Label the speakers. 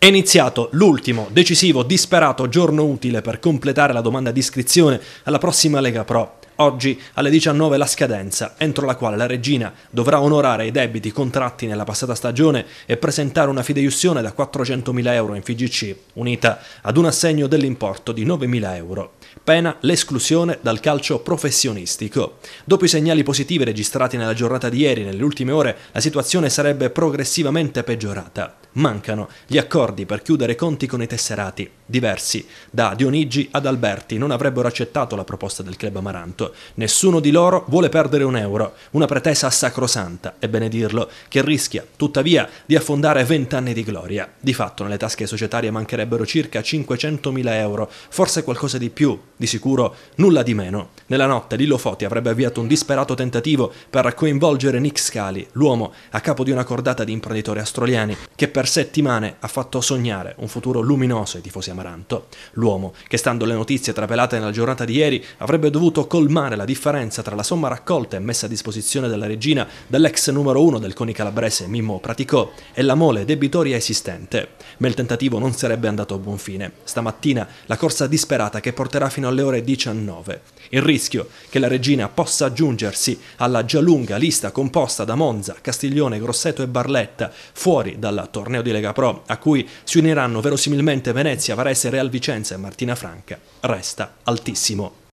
Speaker 1: È iniziato l'ultimo, decisivo, disperato giorno utile per completare la domanda di iscrizione alla prossima Lega Pro. Oggi alle 19 la scadenza, entro la quale la regina dovrà onorare i debiti contratti nella passata stagione e presentare una fideiussione da 400.000 euro in FGC, unita ad un assegno dell'importo di 9.000 euro. Pena l'esclusione dal calcio professionistico. Dopo i segnali positivi registrati nella giornata di ieri, nelle ultime ore, la situazione sarebbe progressivamente peggiorata mancano gli accordi per chiudere conti con i tesserati. Diversi, da Dionigi ad Alberti, non avrebbero accettato la proposta del club Amaranto. Nessuno di loro vuole perdere un euro, una pretesa sacrosanta, e dirlo che rischia, tuttavia, di affondare vent'anni di gloria. Di fatto nelle tasche societarie mancherebbero circa 500.000 euro, forse qualcosa di più, di sicuro nulla di meno. Nella notte Lillo Foti avrebbe avviato un disperato tentativo per coinvolgere Nick Scali, l'uomo a capo di una cordata di imprenditori australiani, che per per settimane ha fatto sognare un futuro luminoso ai tifosi amaranto. L'uomo, che stando alle notizie trapelate nella giornata di ieri, avrebbe dovuto colmare la differenza tra la somma raccolta e messa a disposizione della regina dall'ex numero uno del coni calabrese Mimmo Praticò e la mole debitoria esistente. Ma il tentativo non sarebbe andato a buon fine. Stamattina la corsa disperata che porterà fino alle ore 19. Il rischio che la regina possa aggiungersi alla già lunga lista composta da Monza, Castiglione, Grosseto e Barletta fuori dalla torre torneo di Lega Pro, a cui si uniranno verosimilmente Venezia, Varese, Real Vicenza e Martina Franca, resta altissimo.